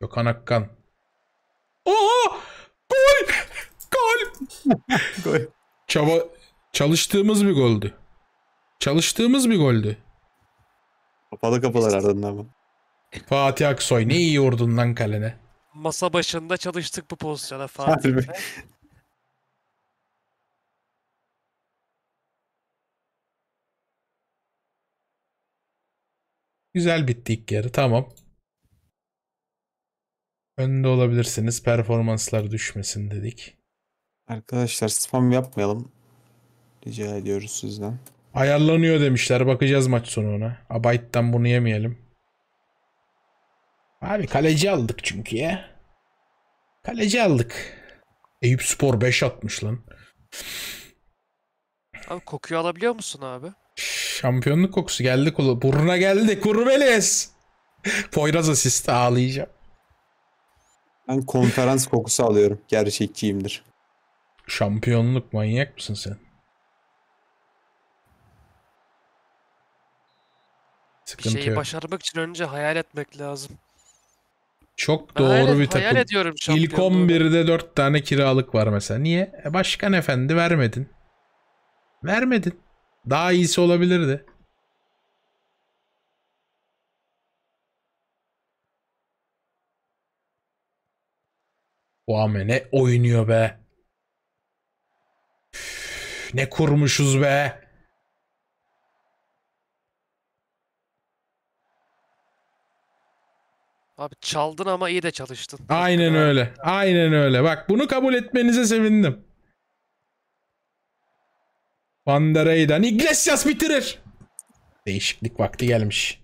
Gökhan Akkan. Oha! Gol! *laughs* Gol! Çaba çalıştığımız bir goldü. Çalıştığımız bir goldü. Kapalı kapılar ardından mı? Fatih Aksoy ne iyi vurdun lan kalene. Masa başında çalıştık bu pozisyona Fatih. Güzel bitti ilk yarı. Tamam. Önde olabilirsiniz. Performanslar düşmesin dedik. Arkadaşlar spam yapmayalım. Rica ediyoruz sizden. Ayarlanıyor demişler. Bakacağız maç sonuna. Abayt'tan bunu yemeyelim. Abi kaleci aldık çünkü ya. Kaleci aldık. Eyüp Spor 5 atmış lan. Abi kokuyu alabiliyor musun abi? Şampiyonluk kokusu geldi kulu. Burnuna geldi. Kurbeles. Poyraz asist ağlayacağım. Ben konferans kokusu alıyorum. Gerçekçiyimdir. Şampiyonluk manyak mısın sen? Sıkıntı bir şeyi yok. başarmak için önce hayal etmek lazım. Çok doğru hayal, bir takım. Hayal ediyorum İlk 11'de 4 tane kiralık var mesela. Niye? E başkan efendi vermedin. Vermedin. Daha iyisi olabilirdi. Uame ne oynuyor be. Üf, ne kurmuşuz be. Abi çaldın ama iyi de çalıştın. Aynen öyle. Aynen öyle. Bak bunu kabul etmenize sevindim. Van der Eyden. Iglesias bitirir. Değişiklik vakti gelmiş.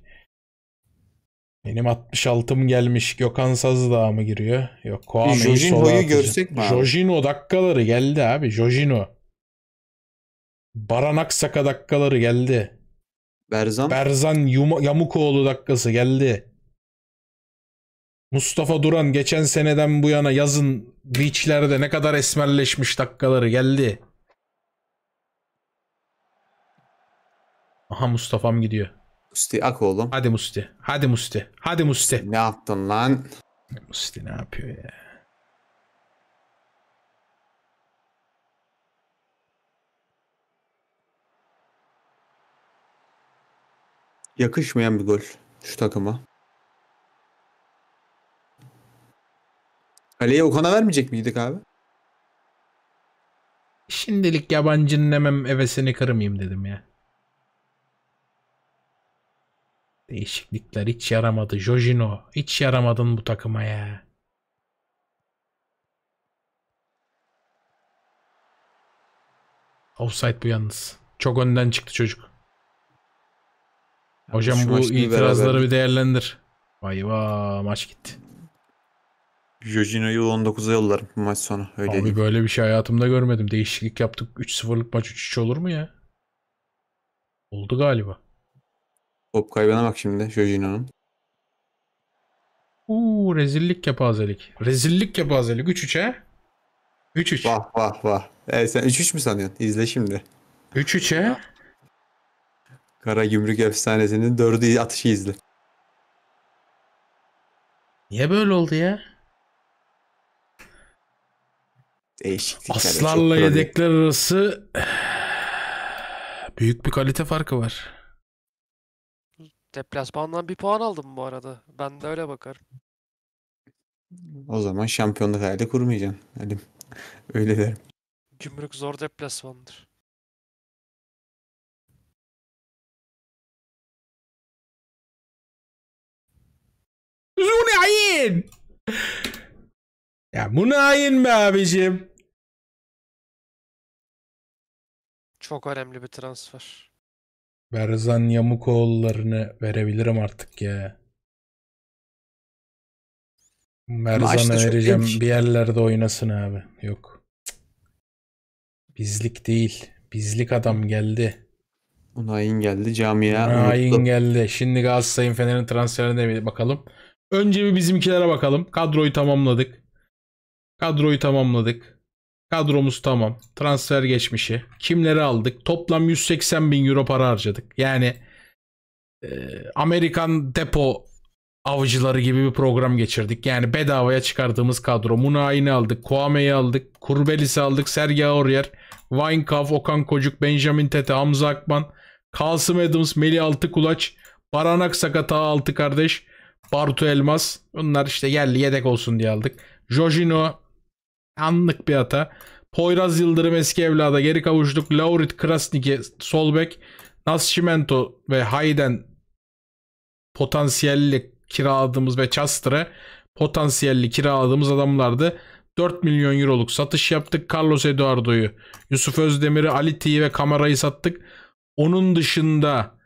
Benim 66'm gelmiş. Gökhan Sazıdağ mı giriyor? Yok. Koame'yi Jorginho'yu görsek mi abi? Jorginho dakikaları geldi abi. Jorginho. Baran Aksaka dakikaları geldi. Berzan. Berzan Yum- Yamukoğlu dakikası geldi. Mustafa Duran geçen seneden bu yana yazın beachlerde ne kadar esmerleşmiş dakikaları geldi. Aha Mustafa'm gidiyor. Musti ak oğlum. Hadi Musti. Hadi Musti. Hadi Musti. Ne yaptın lan? Musti ne yapıyor ya? Yakışmayan bir gol şu takıma. Kaleyi Okan'a vermeyecek miydik abi? Şimdilik yabancının hemen evesini kırmayayım dedim ya. Değişiklikler hiç yaramadı. Jojino hiç yaramadın bu takıma ya. Offside bu yalnız. Çok önden çıktı çocuk. Hocam Şu bu itirazları bir değerlendir. Vay vay maç gitti. Jojinoyu 19'a yollarım bu maç sonu. Öyle Abi böyle bir şey hayatımda görmedim. Değişiklik yaptık. 3-0'lık maç 3-3 olur mu ya? Oldu galiba. Top kaybına bak şimdi Jorginho'nun. Uuu rezillik kepazelik. Rezillik kepazelik 3-3'e. 3-3. Vah vah vah. E, sen 3-3 mü sanıyorsun? İzle şimdi. 3-3'e. Kara Gümrük Efsanesi'nin 4'ü atışı izle. Niye böyle oldu ya? Değişiklikler. Aslanla yedekler arası *sighs* büyük bir kalite farkı var. Deplasmandan bir puan aldım bu arada. Ben de öyle bakarım. O zaman şampiyonluk hayali kurmayacaksın. Halim. öyle derim. Gümrük zor deplasmandır. Zunayin! Ya bu nayin be abicim. Çok önemli bir transfer. Berzan Yamuk oğullarını verebilirim artık ya. Berzan'a vereceğim bir yerlerde oynasın abi. Yok. Bizlik değil. Bizlik adam geldi. Unay'ın geldi camiye. Unay'ın geldi. Şimdi Galatasaray'ın Fener'in transferine bir bakalım. Önce bir bizimkilere bakalım. Kadroyu tamamladık. Kadroyu tamamladık. Kadromuz tamam. Transfer geçmişi. Kimleri aldık? Toplam 180 bin euro para harcadık. Yani e, Amerikan depo avcıları gibi bir program geçirdik. Yani bedavaya çıkardığımız kadro. Munayin'i aldık, Kuame'yi aldık, Kurbelis'i aldık, Sergi Aurier, Weinkauf, Okan Kocuk, Benjamin Tete, Hamza Akman, Kasım Adams, Melih Altıkulaç, Baran Aksaka, Taha Altı Kardeş, Bartu Elmas. Bunlar işte geldi. yedek olsun diye aldık. Jorginho, Anlık bir hata. Poyraz Yıldırım eski evlada geri kavuştuk. Laurit Krasnik'e Solbek, Nascimento ve Hayden potansiyelli kiraladığımız ve Chaster'ı potansiyelli kiraladığımız adamlardı. 4 milyon euroluk satış yaptık. Carlos Eduardo'yu, Yusuf Özdemir'i, Aliti'yi ve Kamara'yı sattık. Onun dışında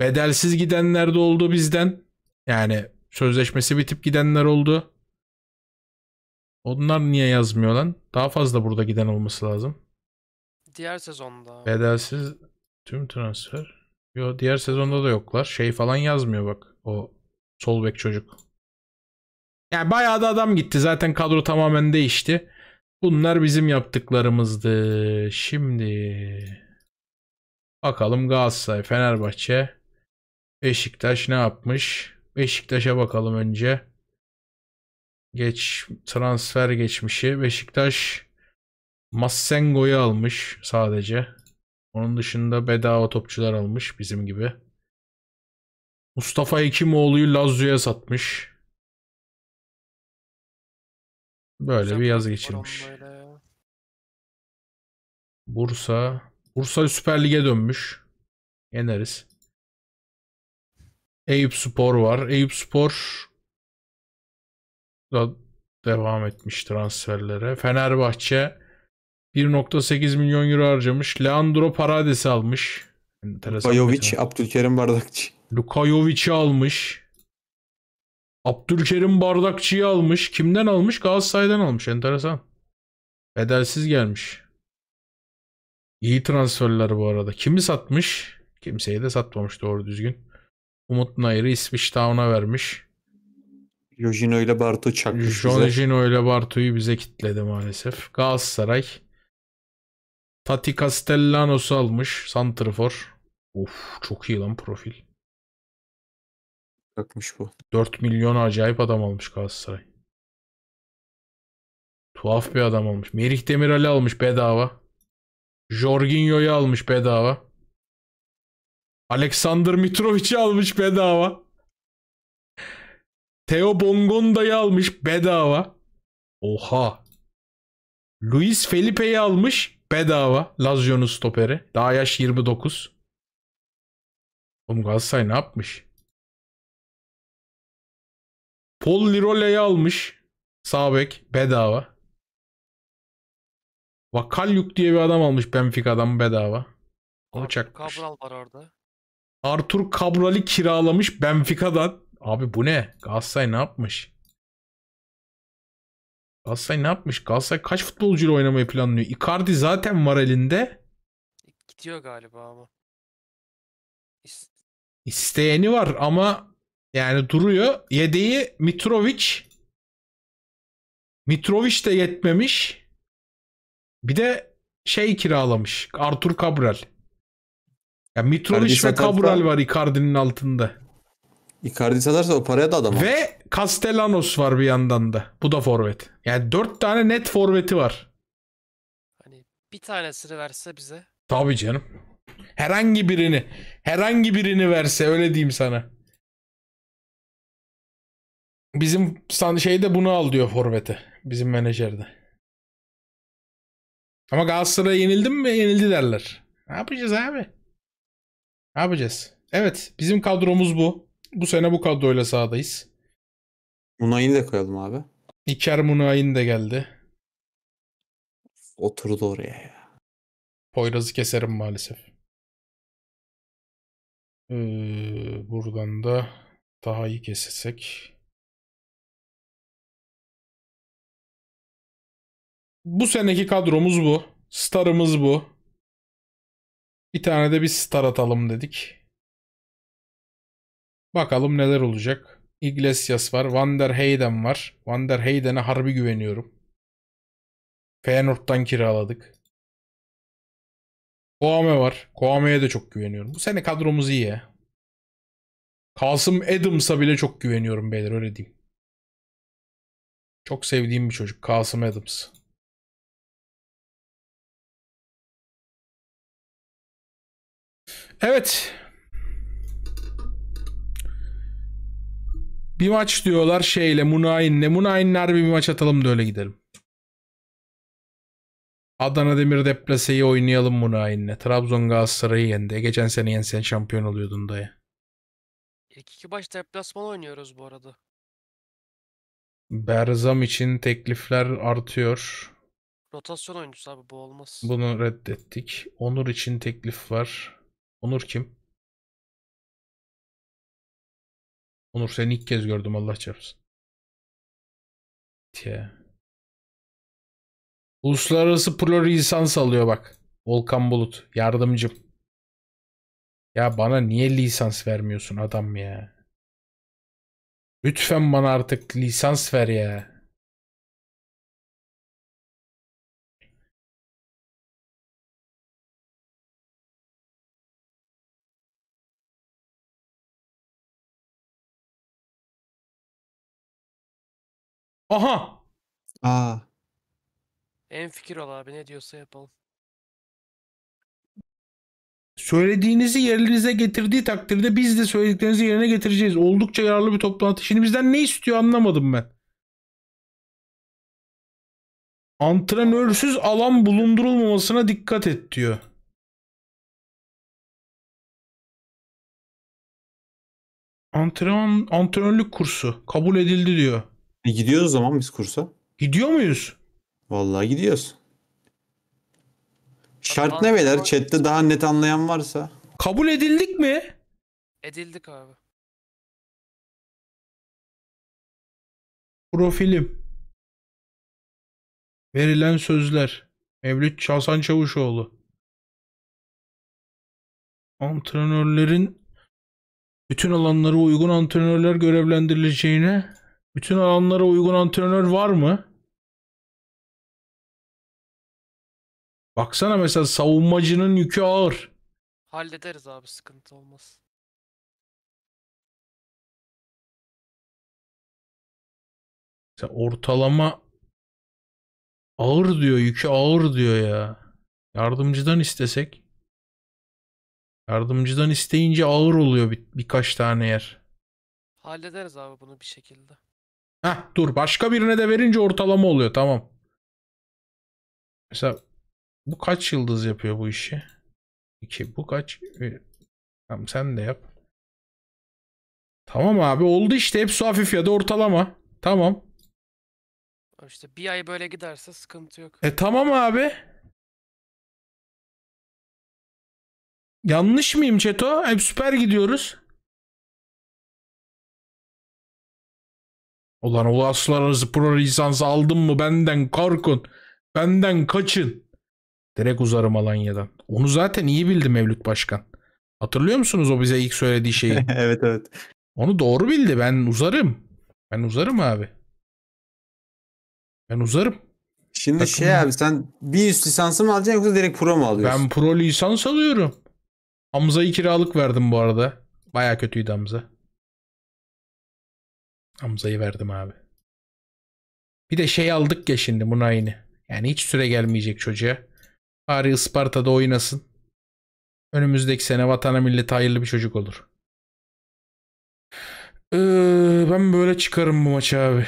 bedelsiz gidenler de oldu bizden. Yani sözleşmesi bitip gidenler oldu. Onlar niye yazmıyor lan? Daha fazla burada giden olması lazım. Diğer sezonda. Bedelsiz tüm transfer. Yo diğer sezonda da yoklar. Şey falan yazmıyor bak. O sol bek çocuk. Yani bayağı da adam gitti. Zaten kadro tamamen değişti. Bunlar bizim yaptıklarımızdı. Şimdi bakalım Galatasaray, Fenerbahçe, Beşiktaş ne yapmış? Beşiktaş'a bakalım önce geç transfer geçmişi Beşiktaş Massengo'yu almış sadece. Onun dışında bedava topçular almış bizim gibi. Mustafa Ekimoğlu'yu Lazio'ya satmış. Böyle Güzel bir yaz geçirmiş. Bursa. Bursa Süper Lig'e dönmüş. Yeneriz. Eyüp Spor var. Eyüp Spor da devam etmiş transferlere. Fenerbahçe 1.8 milyon euro harcamış. Leandro Parades'i almış. Enteresan Abdülkerim Bardakçı. Lukajovic'i almış. Abdülkerim Bardakçı'yı almış. Kimden almış? Galatasaray'dan almış. Enteresan. Bedelsiz gelmiş. İyi transferler bu arada. Kimi satmış? Kimseyi de satmamış doğru düzgün. Umut Nayır'ı İsviç Town'a vermiş. Jojino ile Bartu çakmış Jojino bize. Jojino ile Bartu'yu bize kitledi maalesef. Galatasaray. Tati Castellanos'u almış. Santrifor. Of çok iyi lan profil. Takmış bu. 4 milyon acayip adam almış Galatasaray. Tuhaf bir adam almış. Merih Demiral'i almış bedava. Jorginho'yu almış bedava. Alexander Mitrovic'i almış bedava. Theo Bongonda'yı almış bedava. Oha. Luis Felipe'yi almış bedava. Lazio'nun stoperi. Daha yaş 29. Oğlum Galatasaray ne yapmış? Paul Lirole'yi almış. Sağ bek bedava. Vakalyuk diye bir adam almış Benfica'dan bedava. Onu Artur Cabral var orada. Artur Cabral'i kiralamış Benfica'dan. Abi bu ne? Galatasaray ne yapmış? Galatasaray ne yapmış? Galatasaray kaç futbolcuyla oynamayı planlıyor? Icardi zaten var elinde. Gidiyor galiba ama. İst İsteyeni var ama yani duruyor. Yedeği Mitrovic. Mitrovic de yetmemiş. Bir de şey kiralamış. Artur Cabral. Ya Mitrovic ve Cabral var Icardi'nin altında. Icardi satarsa o paraya da adam Ve Castellanos var bir yandan da. Bu da forvet. Yani dört tane net forveti var. Hani bir tanesini verse bize. Tabii canım. Herhangi birini. Herhangi birini verse öyle diyeyim sana. Bizim şeyde bunu al diyor forvete. Bizim menajerde. Ama Galatasaray'a yenildim mi? Yenildi derler. Ne yapacağız abi? Ne yapacağız? Evet bizim kadromuz bu. Bu sene bu kadroyla sahadayız. Munay'ını da koyalım abi. İker Munay'ın da geldi. Oturdu oraya ya. Poyraz'ı keserim maalesef. Ee, buradan da daha iyi kesesek. Bu seneki kadromuz bu. Starımız bu. Bir tane de bir star atalım dedik. Bakalım neler olacak. Iglesias var. Van der Heyden var. Van der Heyden'e harbi güveniyorum. Feyenoord'dan kiraladık. Koame var. Koame'ye de çok güveniyorum. Bu sene kadromuz iyi ya. Kasım Adams'a bile çok güveniyorum beyler öyle diyeyim. Çok sevdiğim bir çocuk Kasım Adams. Evet. Bir maç diyorlar şeyle Munayin'le. Munayin'le bir maç atalım da öyle gidelim. Adana Demir Deprese'yi oynayalım Munayin'le. Trabzon Galatasaray'ı yendi. Geçen sene yensen şampiyon oluyordun dayı. İlk iki baş deplasman oynuyoruz bu arada. Berzam için teklifler artıyor. Rotasyon oyuncusu abi bu olmaz. Bunu reddettik. Onur için teklif var. Onur kim? Onur seni ilk kez gördüm Allah çarpsın. Tye. Uluslararası plurilisans alıyor bak. Volkan Bulut yardımcım. Ya bana niye lisans vermiyorsun adam ya? Lütfen bana artık lisans ver ya. Aha. Aa. En fikir ol abi ne diyorsa yapalım. Söylediğinizi yerinize getirdiği takdirde biz de söylediklerinizi yerine getireceğiz. Oldukça yararlı bir toplantı. Şimdi bizden ne istiyor anlamadım ben. Antrenörsüz alan bulundurulmamasına dikkat et diyor. Antrenman, antrenörlük kursu kabul edildi diyor. E gidiyoruz o zaman biz kursa. Gidiyor muyuz? Vallahi gidiyoruz. Şart ne beyler? Chat'te daha net anlayan varsa. Kabul edildik mi? Edildik abi. Profilim. Verilen sözler. Mevlüt Hasan Çavuşoğlu. Antrenörlerin bütün alanlara uygun antrenörler görevlendirileceğine bütün alanlara uygun antrenör var mı? Baksana mesela savunmacının yükü ağır. Hallederiz abi sıkıntı olmaz. Mesela ortalama ağır diyor, yükü ağır diyor ya. Yardımcıdan istesek. Yardımcıdan isteyince ağır oluyor bir, birkaç tane yer. Hallederiz abi bunu bir şekilde. Heh dur başka birine de verince ortalama oluyor tamam. Mesela bu kaç yıldız yapıyor bu işi? 2 bu kaç? Ee, tamam sen de yap. Tamam abi oldu işte hepsi hafif ya da ortalama. Tamam. İşte bir ay böyle giderse sıkıntı yok. E tamam abi. Yanlış mıyım Çeto? Hep süper gidiyoruz. Olan o uluslararası pro lisansı aldın mı benden korkun. Benden kaçın. Direkt uzarım Alanya'dan. Onu zaten iyi bildi Mevlüt Başkan. Hatırlıyor musunuz o bize ilk söylediği şeyi? *laughs* evet evet. Onu doğru bildi. Ben uzarım. Ben uzarım abi. Ben uzarım. Şimdi Takım şey abi sen bir üst lisansı mı alacaksın yoksa direkt pro mu alıyorsun? Ben pro lisans alıyorum. Hamza'yı kiralık verdim bu arada. Baya kötüydü Hamza. Hamza'yı verdim abi. Bir de şey aldık ya şimdi Munayini. Yani hiç süre gelmeyecek çocuğa. Bari Isparta'da oynasın. Önümüzdeki sene vatana millete hayırlı bir çocuk olur. Ee, ben böyle çıkarım bu maçı abi.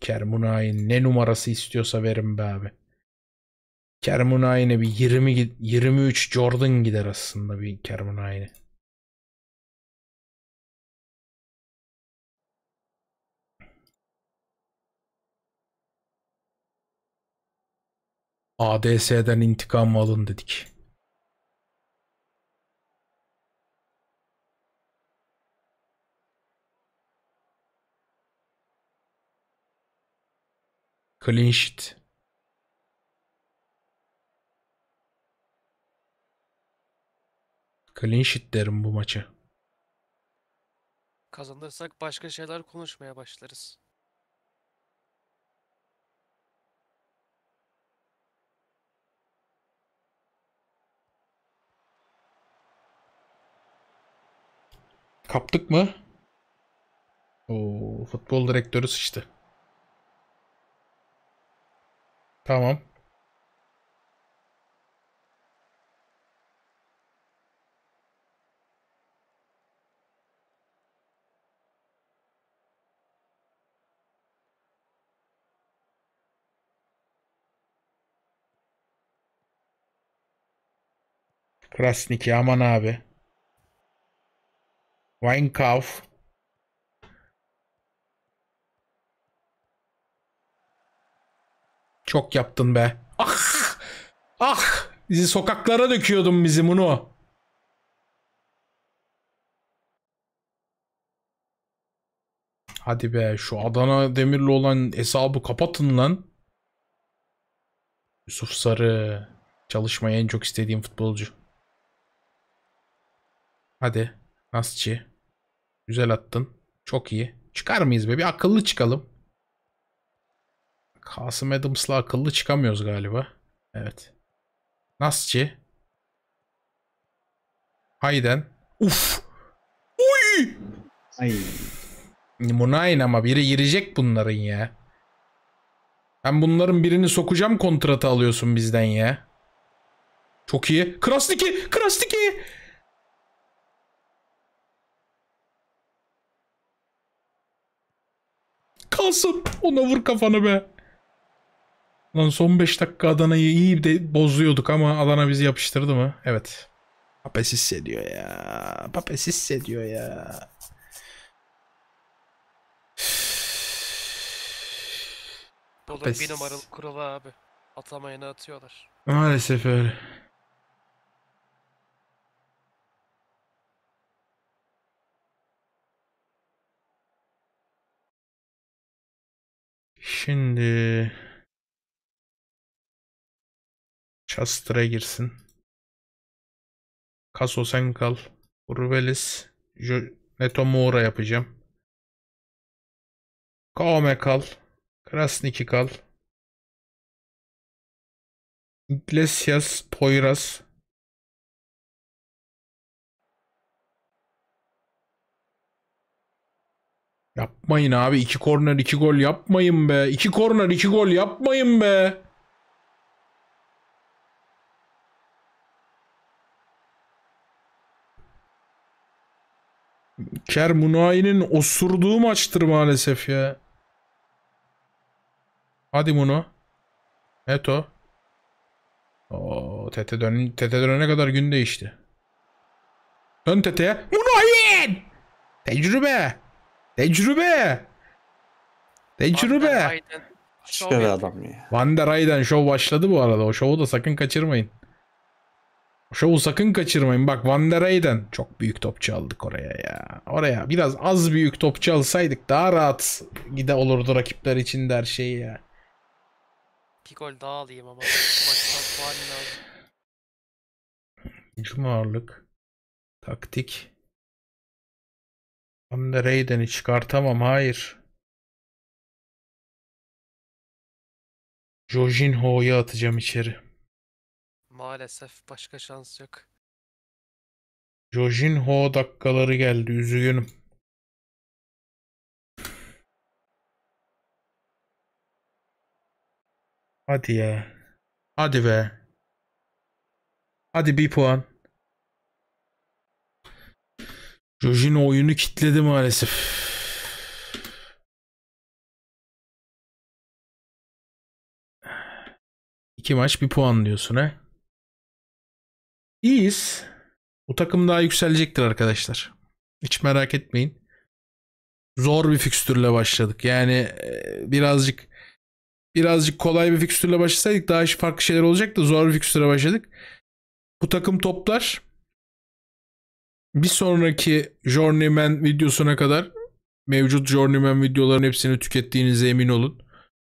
Kermunay'ın ne numarası istiyorsa verim be abi. Kermunay'ına bir 20 23 Jordan gider aslında bir Kermunay'ına. ADS'den intikam alın dedik. Clean sheet. Clean sheet derim bu maçı. Kazanırsak başka şeyler konuşmaya başlarız. Kaptık mı? Oo, futbol direktörü sıçtı. Tamam. Krasniki aman abi. Weinkauf Çok yaptın be. Ah! Ah! Bizi sokaklara döküyordun bizi bunu. Hadi be şu Adana Demirli olan hesabı kapatın lan. Yusuf Sarı. Çalışmayı en çok istediğim futbolcu. Hadi. Nasçı. Güzel attın. Çok iyi. Çıkar mıyız be? Bir akıllı çıkalım. Kasım Adams'la akıllı çıkamıyoruz galiba. Evet. Nasci. Hayden. Uf. Uy. Ay. Munayin ama biri girecek bunların ya. Ben bunların birini sokacağım kontratı alıyorsun bizden ya. Çok iyi. Krasniki! Krasniki! kalsın. Ona vur kafanı be. Lan son 5 dakika Adana'yı iyi de bozuyorduk ama Adana bizi yapıştırdı mı? Evet. Papes hissediyor ya. Papes hissediyor ya. Oğlum Papes. bir numaralı kural abi. Atamayana atıyorlar. Maalesef öyle. Şimdi Chastra girsin. Kaso Senkal, Urvelis, Neto Moura yapacağım. Kaome kal, Krasniki kal. Iglesias, Poyraz, Yapmayın abi. iki korner iki gol yapmayın be. iki korner iki gol yapmayın be. Ker Munayi'nin osurduğu maçtır maalesef ya. Hadi Muno. Eto. tete, dön tete dönene kadar gün değişti. Dön teteye. Munayin! Tecrübe. Tecrübe. Tecrübe. Şöyle bir adam ya. Van der Ayden şov başladı bu arada. O şovu da sakın kaçırmayın. O şovu sakın kaçırmayın. Bak Van der Ayden çok büyük topçu aldık oraya ya. Oraya biraz az büyük topçu alsaydık daha rahat gide olurdu rakipler için der şey ya. İki gol daha alayım ama. *laughs* Maçtan puan lazım. Hücum ağırlık. Taktik. Hem de Raiden'i çıkartamam hayır. Jojinho'yu atacağım içeri. Maalesef başka şans yok. Jojinho dakikaları geldi üzgünüm. Hadi ya. Hadi be. Hadi bir puan. Jojin oyunu kitledi maalesef. İki maç bir puan diyorsun he. İyiyiz. Bu takım daha yükselecektir arkadaşlar. Hiç merak etmeyin. Zor bir fikstürle başladık. Yani e, birazcık birazcık kolay bir fikstürle başlasaydık daha farklı şeyler olacaktı. Zor bir fikstüre başladık. Bu takım toplar bir sonraki Journeyman videosuna kadar mevcut Journeyman videoların hepsini tükettiğinize emin olun.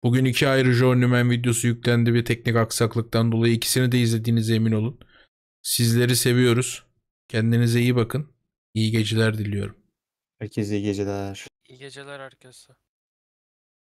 Bugün iki ayrı Journeyman videosu yüklendi bir teknik aksaklıktan dolayı ikisini de izlediğinize emin olun. Sizleri seviyoruz. Kendinize iyi bakın. İyi geceler diliyorum. Herkese iyi geceler. İyi geceler herkese.